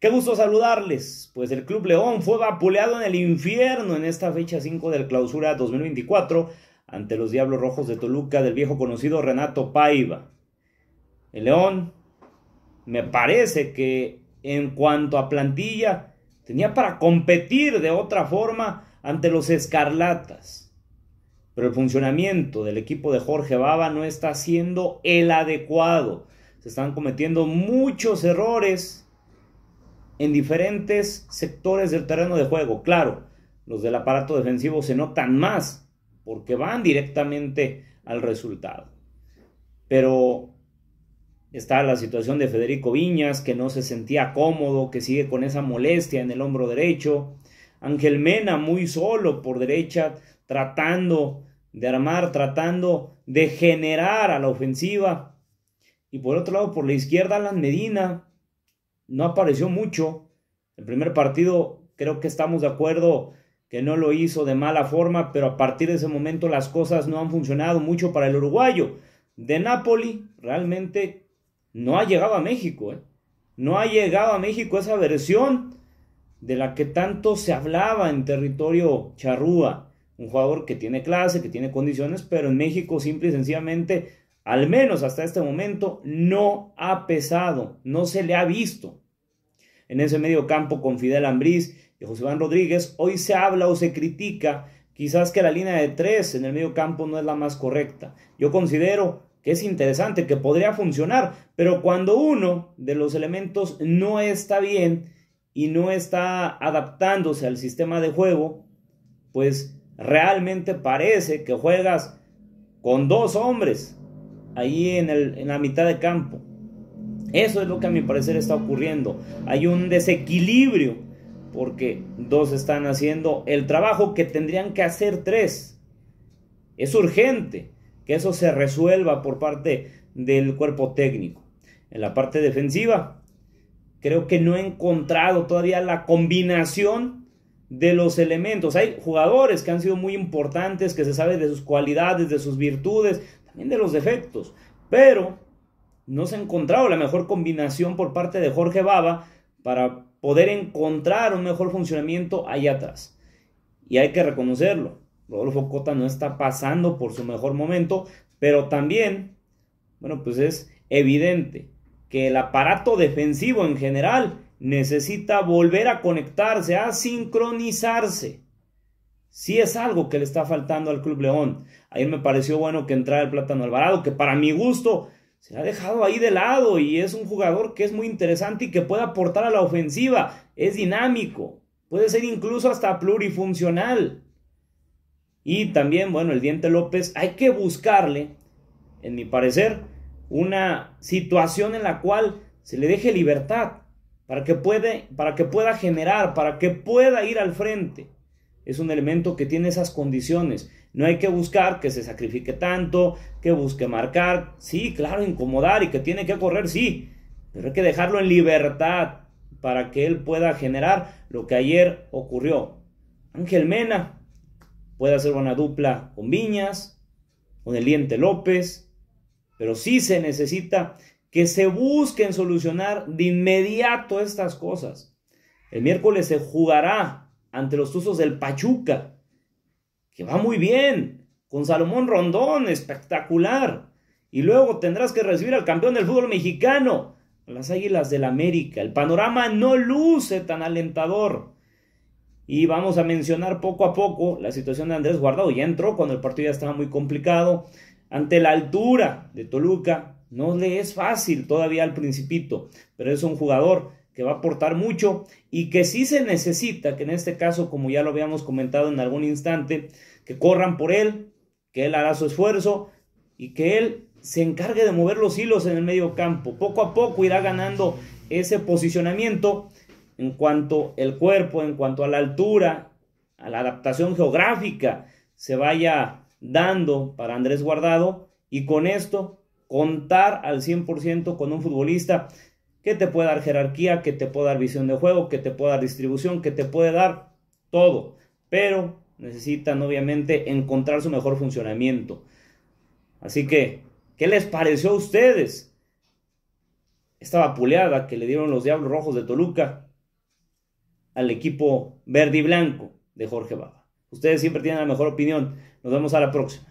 Qué gusto saludarles. Pues el Club León fue vapuleado en el infierno en esta fecha 5 del clausura 2024 ante los Diablos Rojos de Toluca del viejo conocido Renato Paiva. El León, me parece que en cuanto a plantilla, tenía para competir de otra forma ante los Escarlatas. Pero el funcionamiento del equipo de Jorge Baba no está siendo el adecuado. Se están cometiendo muchos errores en diferentes sectores del terreno de juego. Claro, los del aparato defensivo se notan más porque van directamente al resultado. Pero está la situación de Federico Viñas, que no se sentía cómodo, que sigue con esa molestia en el hombro derecho. Ángel Mena muy solo por derecha, tratando de armar, tratando de generar a la ofensiva. Y por otro lado, por la izquierda, Alan Medina, no apareció mucho. El primer partido creo que estamos de acuerdo que no lo hizo de mala forma, pero a partir de ese momento las cosas no han funcionado mucho para el uruguayo. De Napoli realmente no ha llegado a México, ¿eh? no ha llegado a México esa versión de la que tanto se hablaba en territorio charrúa. Un jugador que tiene clase, que tiene condiciones, pero en México simple y sencillamente al menos hasta este momento, no ha pesado, no se le ha visto. En ese medio campo con Fidel Ambriz y José Iván Rodríguez, hoy se habla o se critica quizás que la línea de tres en el medio campo no es la más correcta. Yo considero que es interesante, que podría funcionar, pero cuando uno de los elementos no está bien y no está adaptándose al sistema de juego, pues realmente parece que juegas con dos hombres, ahí en, en la mitad de campo. Eso es lo que a mi parecer está ocurriendo. Hay un desequilibrio porque dos están haciendo el trabajo que tendrían que hacer tres. Es urgente que eso se resuelva por parte del cuerpo técnico. En la parte defensiva, creo que no he encontrado todavía la combinación de los elementos. Hay jugadores que han sido muy importantes, que se sabe de sus cualidades, de sus virtudes, también de los defectos, pero no se ha encontrado la mejor combinación por parte de Jorge Baba para poder encontrar un mejor funcionamiento allá atrás. Y hay que reconocerlo. Rodolfo Cota no está pasando por su mejor momento, pero también, bueno, pues es evidente que el aparato defensivo en general necesita volver a conectarse, a sincronizarse. Si es algo que le está faltando al Club León. Ayer me pareció bueno que entrara el Plátano Alvarado, que para mi gusto se ha dejado ahí de lado y es un jugador que es muy interesante y que puede aportar a la ofensiva. Es dinámico, puede ser incluso hasta plurifuncional. Y también, bueno, el Diente López, hay que buscarle, en mi parecer, una situación en la cual se le deje libertad para que, puede, para que pueda generar, para que pueda ir al frente es un elemento que tiene esas condiciones. No hay que buscar que se sacrifique tanto, que busque marcar, sí, claro, incomodar y que tiene que correr, sí, pero hay que dejarlo en libertad para que él pueda generar lo que ayer ocurrió. Ángel Mena puede hacer una dupla con Viñas, con Eliente López, pero sí se necesita que se busquen solucionar de inmediato estas cosas. El miércoles se jugará ante los Tuzos del Pachuca, que va muy bien, con Salomón Rondón, espectacular. Y luego tendrás que recibir al campeón del fútbol mexicano, las Águilas del América. El panorama no luce tan alentador. Y vamos a mencionar poco a poco la situación de Andrés Guardado. Ya entró cuando el partido ya estaba muy complicado. Ante la altura de Toluca, no le es fácil todavía al principito, pero es un jugador que va a aportar mucho y que sí se necesita, que en este caso, como ya lo habíamos comentado en algún instante, que corran por él, que él hará su esfuerzo y que él se encargue de mover los hilos en el medio campo. Poco a poco irá ganando ese posicionamiento en cuanto el cuerpo, en cuanto a la altura, a la adaptación geográfica se vaya dando para Andrés Guardado y con esto contar al 100% con un futbolista que te puede dar jerarquía, que te puede dar visión de juego, que te puede dar distribución, que te puede dar todo, pero necesitan obviamente encontrar su mejor funcionamiento. Así que, ¿qué les pareció a ustedes? Esta vapuleada que le dieron los Diablos Rojos de Toluca al equipo verde y blanco de Jorge Baba. Ustedes siempre tienen la mejor opinión. Nos vemos a la próxima.